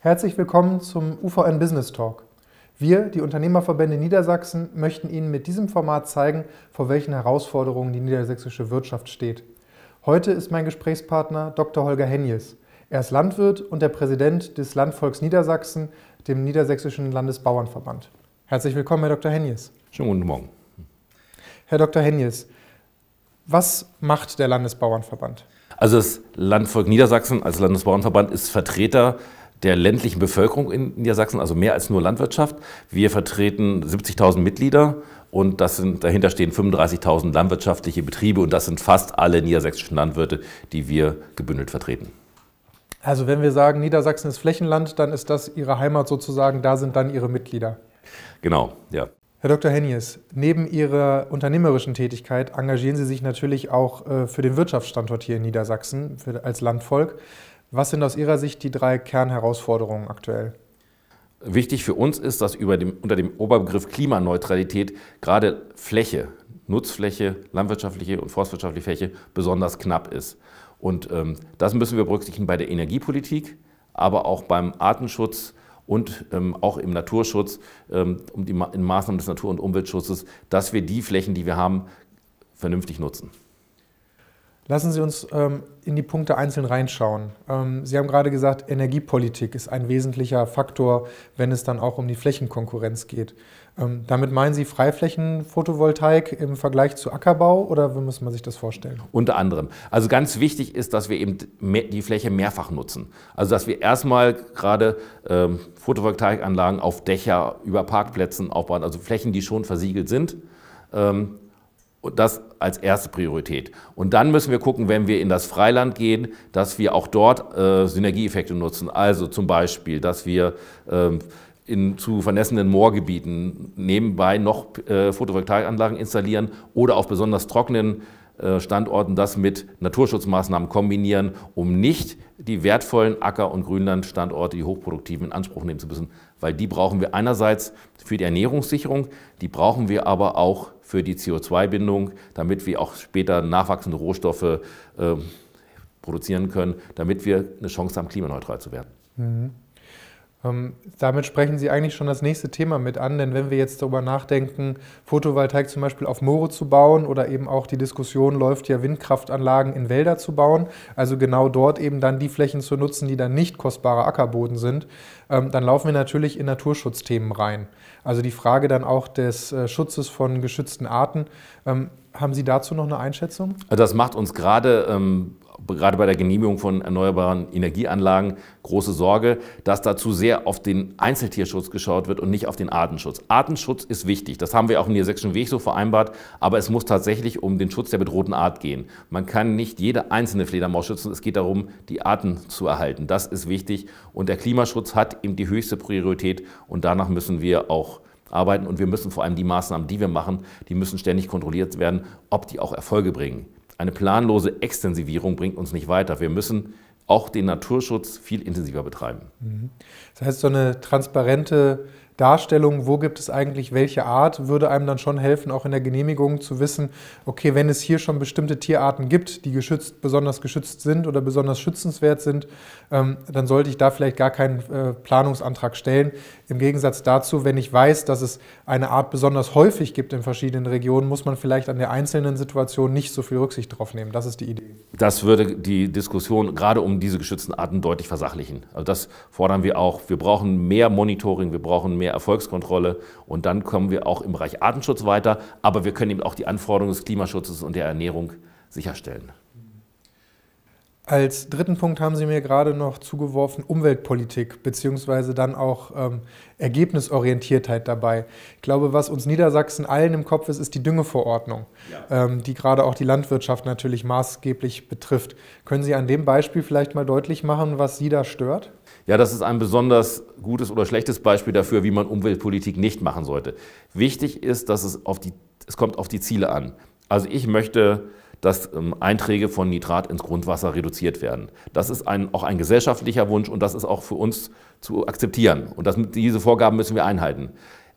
Herzlich willkommen zum UVN Business Talk. Wir, die Unternehmerverbände Niedersachsen, möchten Ihnen mit diesem Format zeigen, vor welchen Herausforderungen die niedersächsische Wirtschaft steht. Heute ist mein Gesprächspartner Dr. Holger Henjes. Er ist Landwirt und der Präsident des Landvolks Niedersachsen, dem Niedersächsischen Landesbauernverband. Herzlich willkommen, Herr Dr. Henjes. Schönen guten Morgen. Herr Dr. Henjes, was macht der Landesbauernverband? Also das Landvolk Niedersachsen als Landesbauernverband ist Vertreter der ländlichen Bevölkerung in Niedersachsen, also mehr als nur Landwirtschaft. Wir vertreten 70.000 Mitglieder und das sind, dahinter stehen 35.000 landwirtschaftliche Betriebe und das sind fast alle niedersächsischen Landwirte, die wir gebündelt vertreten. Also wenn wir sagen, Niedersachsen ist Flächenland, dann ist das Ihre Heimat sozusagen, da sind dann Ihre Mitglieder. Genau, ja. Herr Dr. Hennies, neben Ihrer unternehmerischen Tätigkeit engagieren Sie sich natürlich auch äh, für den Wirtschaftsstandort hier in Niedersachsen für, als Landvolk. Was sind aus Ihrer Sicht die drei Kernherausforderungen aktuell? Wichtig für uns ist, dass dem, unter dem Oberbegriff Klimaneutralität gerade Fläche, Nutzfläche, landwirtschaftliche und forstwirtschaftliche Fläche besonders knapp ist. Und ähm, das müssen wir berücksichtigen bei der Energiepolitik, aber auch beim Artenschutz und ähm, auch im Naturschutz, ähm, um die Ma Maßnahmen des Natur- und Umweltschutzes, dass wir die Flächen, die wir haben, vernünftig nutzen. Lassen Sie uns ähm, in die Punkte einzeln reinschauen. Ähm, Sie haben gerade gesagt, Energiepolitik ist ein wesentlicher Faktor, wenn es dann auch um die Flächenkonkurrenz geht. Ähm, damit meinen Sie Freiflächenphotovoltaik im Vergleich zu Ackerbau oder wie muss man sich das vorstellen? Unter anderem. Also ganz wichtig ist, dass wir eben die Fläche mehrfach nutzen. Also dass wir erstmal gerade ähm, Photovoltaikanlagen auf Dächer, über Parkplätzen aufbauen, also Flächen, die schon versiegelt sind ähm, und das als erste Priorität. Und dann müssen wir gucken, wenn wir in das Freiland gehen, dass wir auch dort äh, Synergieeffekte nutzen. Also zum Beispiel, dass wir ähm, in, zu vernässenden Moorgebieten nebenbei noch äh, Photovoltaikanlagen installieren oder auf besonders trockenen äh, Standorten das mit Naturschutzmaßnahmen kombinieren, um nicht die wertvollen Acker- und Grünlandstandorte, die hochproduktiven, in Anspruch nehmen zu müssen. Weil die brauchen wir einerseits für die Ernährungssicherung, die brauchen wir aber auch für die CO2-Bindung, damit wir auch später nachwachsende Rohstoffe äh, produzieren können, damit wir eine Chance haben, klimaneutral zu werden. Mhm. Ähm, damit sprechen Sie eigentlich schon das nächste Thema mit an, denn wenn wir jetzt darüber nachdenken, Photovoltaik zum Beispiel auf Moore zu bauen oder eben auch die Diskussion läuft ja, Windkraftanlagen in Wälder zu bauen, also genau dort eben dann die Flächen zu nutzen, die dann nicht kostbarer Ackerboden sind, ähm, dann laufen wir natürlich in Naturschutzthemen rein. Also die Frage dann auch des äh, Schutzes von geschützten Arten. Ähm, haben Sie dazu noch eine Einschätzung? Also das macht uns gerade ähm, gerade bei der Genehmigung von erneuerbaren Energieanlagen große Sorge, dass da zu sehr auf den Einzeltierschutz geschaut wird und nicht auf den Artenschutz. Artenschutz ist wichtig, das haben wir auch im Niedersächsischen Weg so vereinbart, aber es muss tatsächlich um den Schutz der bedrohten Art gehen. Man kann nicht jede einzelne Fledermaus schützen, es geht darum, die Arten zu erhalten. Das ist wichtig und der Klimaschutz hat eben die höchste Priorität und danach müssen wir auch arbeiten und wir müssen vor allem die Maßnahmen, die wir machen, die müssen ständig kontrolliert werden, ob die auch Erfolge bringen. Eine planlose Extensivierung bringt uns nicht weiter. Wir müssen auch den Naturschutz viel intensiver betreiben. Mhm. Das heißt, so eine transparente Darstellung, wo gibt es eigentlich welche Art, würde einem dann schon helfen, auch in der Genehmigung zu wissen, okay, wenn es hier schon bestimmte Tierarten gibt, die geschützt, besonders geschützt sind oder besonders schützenswert sind, ähm, dann sollte ich da vielleicht gar keinen äh, Planungsantrag stellen. Im Gegensatz dazu, wenn ich weiß, dass es eine Art besonders häufig gibt in verschiedenen Regionen, muss man vielleicht an der einzelnen Situation nicht so viel Rücksicht drauf nehmen. Das ist die Idee. Das würde die Diskussion gerade um diese geschützten Arten deutlich versachlichen. Also das fordern wir auch. Wir brauchen mehr Monitoring, wir brauchen mehr mehr Erfolgskontrolle und dann kommen wir auch im Bereich Artenschutz weiter, aber wir können eben auch die Anforderungen des Klimaschutzes und der Ernährung sicherstellen. Als dritten Punkt haben Sie mir gerade noch zugeworfen Umweltpolitik beziehungsweise dann auch ähm, Ergebnisorientiertheit dabei. Ich glaube, was uns Niedersachsen allen im Kopf ist, ist die Düngeverordnung, ja. ähm, die gerade auch die Landwirtschaft natürlich maßgeblich betrifft. Können Sie an dem Beispiel vielleicht mal deutlich machen, was Sie da stört? Ja, das ist ein besonders gutes oder schlechtes Beispiel dafür, wie man Umweltpolitik nicht machen sollte. Wichtig ist, dass es auf die, es kommt auf die Ziele an. Also ich möchte dass ähm, Einträge von Nitrat ins Grundwasser reduziert werden. Das ist ein, auch ein gesellschaftlicher Wunsch und das ist auch für uns zu akzeptieren. Und das, diese Vorgaben müssen wir einhalten.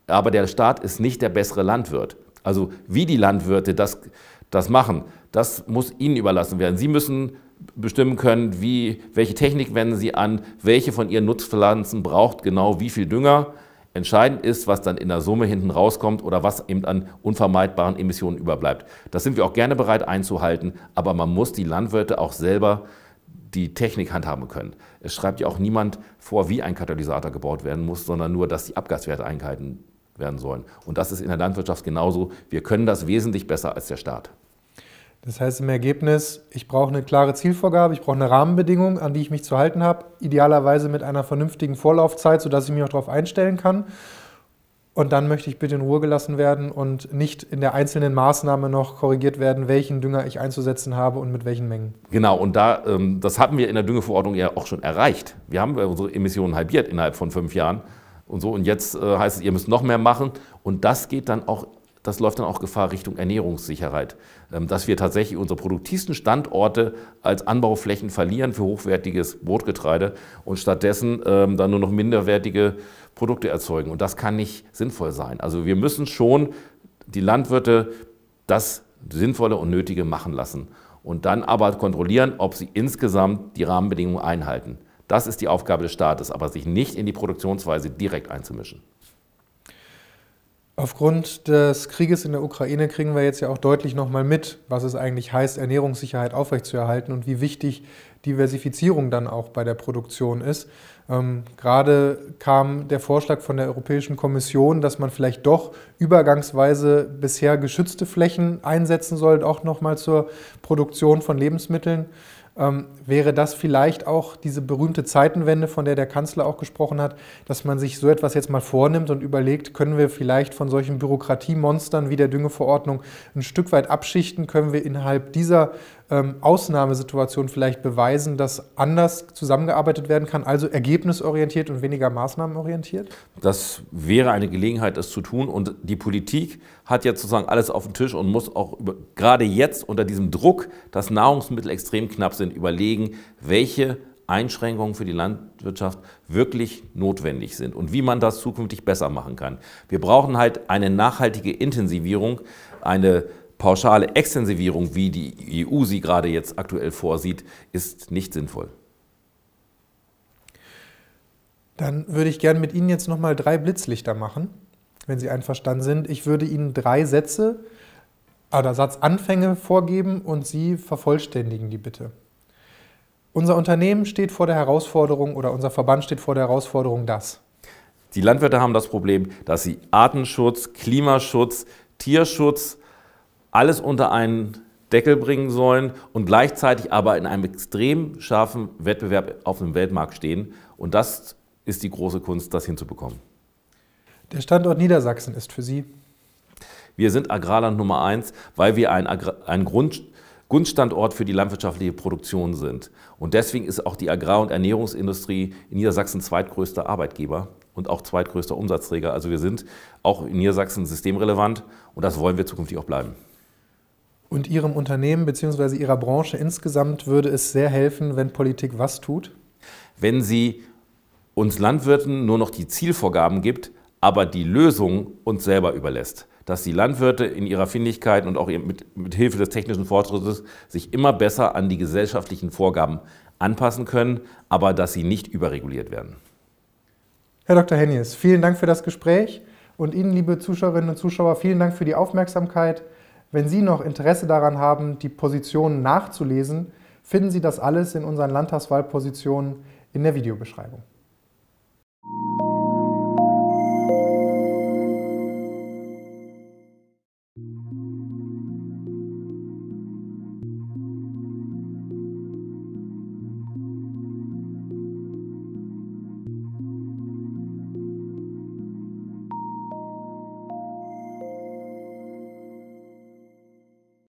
Aber der Staat ist nicht der bessere Landwirt. Also wie die Landwirte das, das machen, das muss ihnen überlassen werden. Sie müssen bestimmen können, wie, welche Technik wenden sie an, welche von ihren Nutzpflanzen braucht genau wie viel Dünger. Entscheidend ist, was dann in der Summe hinten rauskommt oder was eben an unvermeidbaren Emissionen überbleibt. Das sind wir auch gerne bereit einzuhalten, aber man muss die Landwirte auch selber die Technik handhaben können. Es schreibt ja auch niemand vor, wie ein Katalysator gebaut werden muss, sondern nur, dass die Abgaswerte eingehalten werden sollen. Und das ist in der Landwirtschaft genauso. Wir können das wesentlich besser als der Staat. Das heißt im Ergebnis, ich brauche eine klare Zielvorgabe, ich brauche eine Rahmenbedingung, an die ich mich zu halten habe, idealerweise mit einer vernünftigen Vorlaufzeit, sodass ich mich auch darauf einstellen kann. Und dann möchte ich bitte in Ruhe gelassen werden und nicht in der einzelnen Maßnahme noch korrigiert werden, welchen Dünger ich einzusetzen habe und mit welchen Mengen. Genau, und da, ähm, das hatten wir in der Düngeverordnung ja auch schon erreicht. Wir haben unsere Emissionen halbiert innerhalb von fünf Jahren und so. Und jetzt äh, heißt es, ihr müsst noch mehr machen. Und das geht dann auch das läuft dann auch Gefahr Richtung Ernährungssicherheit, ähm, dass wir tatsächlich unsere produktivsten Standorte als Anbauflächen verlieren für hochwertiges Brotgetreide und stattdessen ähm, dann nur noch minderwertige Produkte erzeugen. Und das kann nicht sinnvoll sein. Also wir müssen schon die Landwirte das Sinnvolle und Nötige machen lassen und dann aber kontrollieren, ob sie insgesamt die Rahmenbedingungen einhalten. Das ist die Aufgabe des Staates, aber sich nicht in die Produktionsweise direkt einzumischen. Aufgrund des Krieges in der Ukraine kriegen wir jetzt ja auch deutlich nochmal mit, was es eigentlich heißt, Ernährungssicherheit aufrechtzuerhalten und wie wichtig Diversifizierung dann auch bei der Produktion ist. Ähm, gerade kam der Vorschlag von der Europäischen Kommission, dass man vielleicht doch übergangsweise bisher geschützte Flächen einsetzen soll, auch nochmal zur Produktion von Lebensmitteln. Ähm, wäre das vielleicht auch diese berühmte Zeitenwende, von der der Kanzler auch gesprochen hat, dass man sich so etwas jetzt mal vornimmt und überlegt, können wir vielleicht von solchen Bürokratiemonstern wie der Düngeverordnung ein Stück weit abschichten, können wir innerhalb dieser ähm, Ausnahmesituationen vielleicht beweisen, dass anders zusammengearbeitet werden kann, also ergebnisorientiert und weniger maßnahmenorientiert? Das wäre eine Gelegenheit, das zu tun. Und die Politik hat jetzt sozusagen alles auf dem Tisch und muss auch über, gerade jetzt unter diesem Druck, dass Nahrungsmittel extrem knapp sind, überlegen, welche Einschränkungen für die Landwirtschaft wirklich notwendig sind und wie man das zukünftig besser machen kann. Wir brauchen halt eine nachhaltige Intensivierung, eine pauschale Extensivierung, wie die EU sie gerade jetzt aktuell vorsieht, ist nicht sinnvoll. Dann würde ich gerne mit Ihnen jetzt nochmal drei Blitzlichter machen, wenn Sie einverstanden sind. Ich würde Ihnen drei Sätze oder Satzanfänge vorgeben und Sie vervollständigen die bitte. Unser Unternehmen steht vor der Herausforderung oder unser Verband steht vor der Herausforderung, dass. Die Landwirte haben das Problem, dass sie Artenschutz, Klimaschutz, Tierschutz, alles unter einen Deckel bringen sollen und gleichzeitig aber in einem extrem scharfen Wettbewerb auf dem Weltmarkt stehen. Und das ist die große Kunst, das hinzubekommen. Der Standort Niedersachsen ist für Sie? Wir sind Agrarland Nummer eins, weil wir ein, Agrar ein Grund Grundstandort für die landwirtschaftliche Produktion sind. Und deswegen ist auch die Agrar- und Ernährungsindustrie in Niedersachsen zweitgrößter Arbeitgeber und auch zweitgrößter Umsatzträger. Also wir sind auch in Niedersachsen systemrelevant und das wollen wir zukünftig auch bleiben. Und Ihrem Unternehmen bzw. Ihrer Branche insgesamt würde es sehr helfen, wenn Politik was tut? Wenn sie uns Landwirten nur noch die Zielvorgaben gibt, aber die Lösung uns selber überlässt. Dass die Landwirte in ihrer Findigkeit und auch mit, mit Hilfe des technischen Fortschrittes sich immer besser an die gesellschaftlichen Vorgaben anpassen können, aber dass sie nicht überreguliert werden. Herr Dr. Hennies, vielen Dank für das Gespräch und Ihnen, liebe Zuschauerinnen und Zuschauer, vielen Dank für die Aufmerksamkeit. Wenn Sie noch Interesse daran haben, die Positionen nachzulesen, finden Sie das alles in unseren Landtagswahlpositionen in der Videobeschreibung.